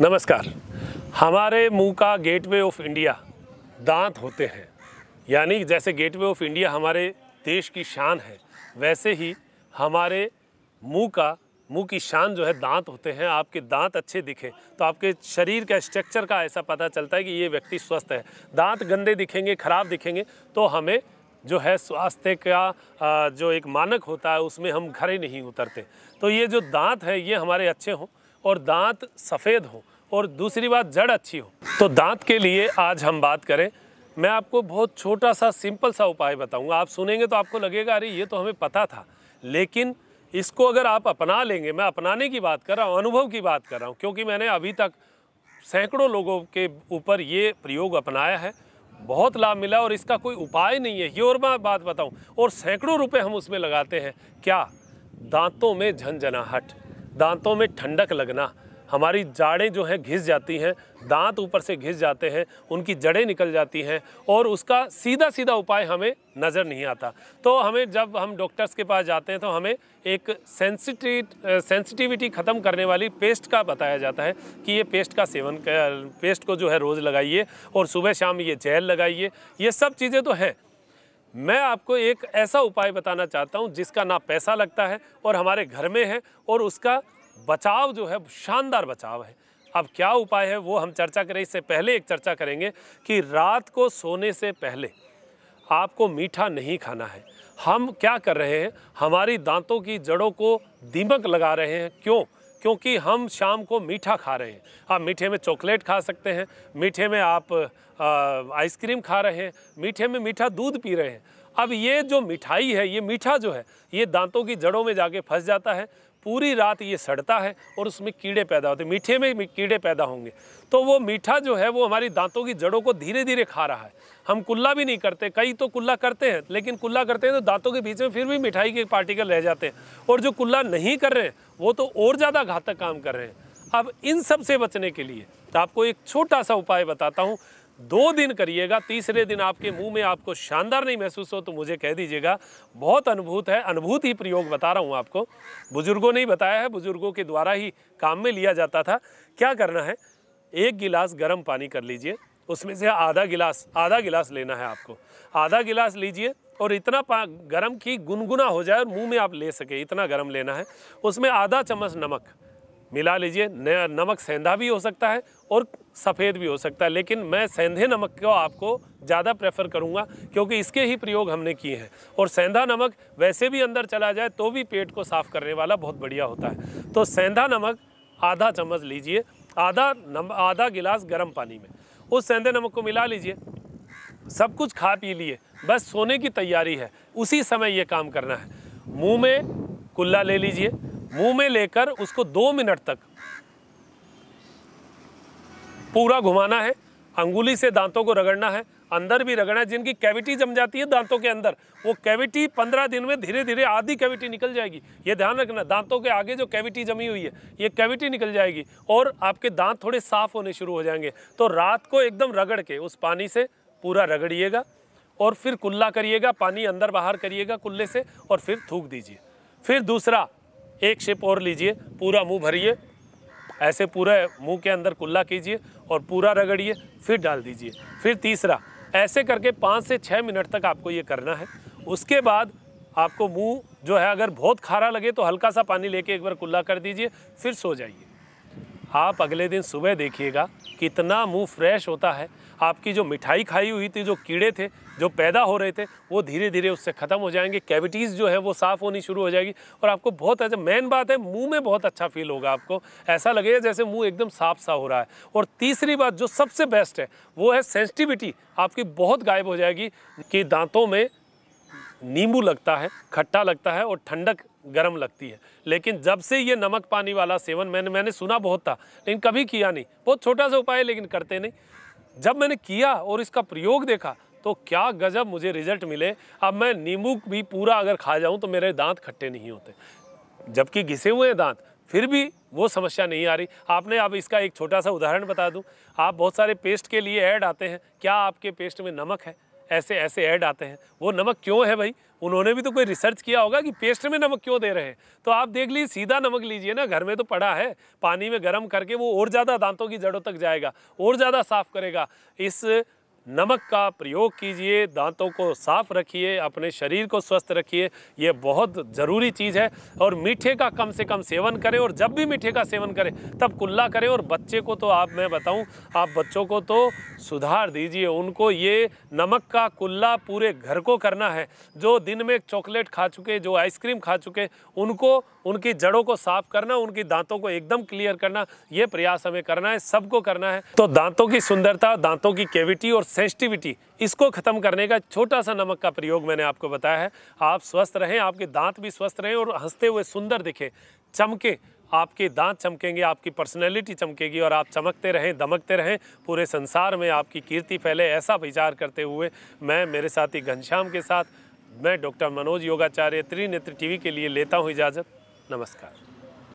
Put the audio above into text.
नमस्कार हमारे मुंह का गेटवे ऑफ इंडिया दांत होते हैं यानी जैसे गेटवे ऑफ इंडिया हमारे देश की शान है वैसे ही हमारे मुंह का मुंह की शान जो है दांत होते हैं आपके दांत अच्छे दिखे तो आपके शरीर का स्ट्रक्चर का ऐसा पता चलता है कि ये व्यक्ति स्वस्थ है दांत गंदे दिखेंगे खराब दिखेंगे तो हमें जो है स्वास्थ्य का जो एक मानक होता है उसमें हम घरे नहीं उतरते तो ये जो दांत है ये हमारे अच्छे हों और दांत सफ़ेद हो और दूसरी बात जड़ अच्छी हो तो दांत के लिए आज हम बात करें मैं आपको बहुत छोटा सा सिंपल सा उपाय बताऊंगा आप सुनेंगे तो आपको लगेगा अरे ये तो हमें पता था लेकिन इसको अगर आप अपना लेंगे मैं अपनाने की बात कर रहा हूँ अनुभव की बात कर रहा हूँ क्योंकि मैंने अभी तक सैकड़ों लोगों के ऊपर ये प्रयोग अपनाया है बहुत लाभ मिला और इसका कोई उपाय नहीं है ये और मैं बात बताऊं और सैकड़ों रुपए हम उसमें लगाते हैं क्या दांतों में झंझनाहट दांतों में ठंडक लगना हमारी जाड़ें जो हैं घिस जाती हैं दांत ऊपर से घिस जाते हैं उनकी जड़ें निकल जाती हैं और उसका सीधा सीधा उपाय हमें नज़र नहीं आता तो हमें जब हम डॉक्टर्स के पास जाते हैं तो हमें एक सेंसिटिव सेंसिटिविटी ख़त्म करने वाली पेस्ट का बताया जाता है कि ये पेस्ट का सेवन पेस्ट को जो है रोज़ लगाइए और सुबह शाम ये जेल लगाइए ये सब चीज़ें तो हैं मैं आपको एक ऐसा उपाय बताना चाहता हूँ जिसका ना पैसा लगता है और हमारे घर में है और उसका बचाव जो है शानदार बचाव है अब क्या उपाय है वो हम चर्चा करें इससे पहले एक चर्चा करेंगे कि रात को सोने से पहले आपको मीठा नहीं खाना है हम क्या कर रहे हैं हमारी दांतों की जड़ों को दीमक लगा रहे हैं क्यों क्योंकि हम शाम को मीठा खा रहे हैं आप मीठे में चॉकलेट खा सकते हैं मीठे में आप आइसक्रीम खा रहे हैं मीठे में मीठा दूध पी रहे हैं अब ये जो मिठाई है ये मीठा जो है ये दांतों की जड़ों में जाके फंस जाता है पूरी रात ये सड़ता है और उसमें कीड़े पैदा होते मीठे में कीड़े पैदा होंगे तो वो मीठा जो है वो हमारी दांतों की जड़ों को धीरे धीरे खा रहा है हम कुल्ला भी नहीं करते कई तो कुल्ला करते हैं लेकिन कुल्ला करते हैं तो दांतों के बीच में फिर भी मिठाई के पार्टिकल रह जाते हैं और जो कुल्ला नहीं कर रहे हैं वो तो और ज़्यादा घातक काम कर रहे हैं अब इन सब से बचने के लिए तो आपको एक छोटा सा उपाय बताता हूँ दो दिन करिएगा तीसरे दिन आपके मुंह में आपको शानदार नहीं महसूस हो तो मुझे कह दीजिएगा बहुत अनुभूत है अनुभूत ही प्रयोग बता रहा हूँ आपको बुजुर्गों ने ही बताया है बुजुर्गों के द्वारा ही काम में लिया जाता था क्या करना है एक गिलास गर्म पानी कर लीजिए उसमें से आधा गिलास आधा गिलास लेना है आपको आधा गिलास लीजिए और इतना पा गर्म कि गुनगुना हो जाए और मुंह में आप ले सके इतना गर्म लेना है उसमें आधा चम्मच नमक मिला लीजिए नया नमक सेंधा भी हो सकता है और सफ़ेद भी हो सकता है लेकिन मैं सेंधे नमक को आपको ज़्यादा प्रेफर करूँगा क्योंकि इसके ही प्रयोग हमने किए हैं और सेंधा नमक वैसे भी अंदर चला जाए तो भी पेट को साफ़ करने वाला बहुत बढ़िया होता है तो सेंधा नमक आधा चम्मच लीजिए आधा नम आधा गिलास गर्म पानी में उस सेंधे नमक को मिला लीजिए सब कुछ खा पी लिए बस सोने की तैयारी है उसी समय ये काम करना है मुँह में कुल्ला ले लीजिए मुंह में लेकर उसको दो मिनट तक पूरा घुमाना है अंगुली से दांतों को रगड़ना है अंदर भी रगड़ना है जिनकी कैविटी जम जाती है दांतों के अंदर वो कैविटी पंद्रह दिन में धीरे धीरे आधी कैविटी निकल जाएगी ये ध्यान रखना दांतों के आगे जो कैविटी जमी हुई है ये कैविटी निकल जाएगी और आपके दांत थोड़े साफ होने शुरू हो जाएंगे तो रात को एकदम रगड़ के उस पानी से पूरा रगड़िएगा और फिर कुल्ला करिएगा पानी अंदर बाहर करिएगा कुल्ले से और फिर थूक दीजिए फिर दूसरा एक शेप और लीजिए पूरा मुंह भरिए ऐसे पूरा मुंह के अंदर कुल्ला कीजिए और पूरा रगड़िए फिर डाल दीजिए फिर तीसरा ऐसे करके पाँच से छः मिनट तक आपको ये करना है उसके बाद आपको मुंह जो है अगर बहुत खारा लगे तो हल्का सा पानी लेके एक बार कुल्ला कर दीजिए फिर सो जाइए आप अगले दिन सुबह देखिएगा कितना मुंह फ्रेश होता है आपकी जो मिठाई खाई हुई थी जो कीड़े थे जो पैदा हो रहे थे वो धीरे धीरे उससे ख़त्म हो जाएंगे कैविटीज़ जो है वो साफ़ होनी शुरू हो जाएगी और आपको बहुत अच्छा मेन बात है मुंह में बहुत अच्छा फील होगा आपको ऐसा लगेगा जैसे मुंह एकदम साफ सा हो रहा है और तीसरी बात जो सबसे बेस्ट है वो है सेंसिटिविटी आपकी बहुत गायब हो जाएगी कि दांतों में नींबू लगता है खट्टा लगता है और ठंडक गर्म लगती है लेकिन जब से ये नमक पानी वाला सेवन मैंने मैंने सुना बहुत था लेकिन कभी किया नहीं बहुत छोटा सा उपाय लेकिन करते नहीं जब मैंने किया और इसका प्रयोग देखा तो क्या गजब मुझे रिजल्ट मिले अब मैं नींबू भी पूरा अगर खा जाऊँ तो मेरे दांत खट्टे नहीं होते जबकि घिसे हुए हैं दांत फिर भी वो समस्या नहीं आ रही आपने अब आप इसका एक छोटा सा उदाहरण बता दूं आप बहुत सारे पेस्ट के लिए ऐड आते हैं क्या आपके पेस्ट में नमक है ऐसे ऐसे ऐड आते हैं वो नमक क्यों है भाई उन्होंने भी तो कोई रिसर्च किया होगा कि पेस्ट में नमक क्यों दे रहे हैं तो आप देख लीजिए सीधा नमक लीजिए ना घर में तो पड़ा है पानी में गर्म करके वो और ज़्यादा दांतों की जड़ों तक जाएगा और ज़्यादा साफ करेगा इस नमक का प्रयोग कीजिए दांतों को साफ रखिए अपने शरीर को स्वस्थ रखिए ये बहुत ज़रूरी चीज़ है और मीठे का कम से कम सेवन करें और जब भी मीठे का सेवन करें तब कुल्ला करें और बच्चे को तो आप मैं बताऊं आप बच्चों को तो सुधार दीजिए उनको ये नमक का कुल्ला पूरे घर को करना है जो दिन में चॉकलेट खा चुके जो आइसक्रीम खा चुके उनको उनकी जड़ों को साफ करना उनकी दांतों को एकदम क्लियर करना ये प्रयास हमें करना है सबको करना है तो दांतों की सुंदरता दांतों की केविटी और सेंसिटिविटी इसको ख़त्म करने का छोटा सा नमक का प्रयोग मैंने आपको बताया है आप स्वस्थ रहें आपके दांत भी स्वस्थ रहें और हंसते हुए सुंदर दिखें चमके आपके दांत चमकेंगे आपकी पर्सनैलिटी चमकेगी और आप चमकते रहें दमकते रहें पूरे संसार में आपकी कीर्ति फैले ऐसा विचार करते हुए मैं मेरे साथी घनश्याम के साथ मैं डॉक्टर मनोज योगाचार्य त्रिनेत्र टी के लिए लेता हूँ इजाज़त नमस्कार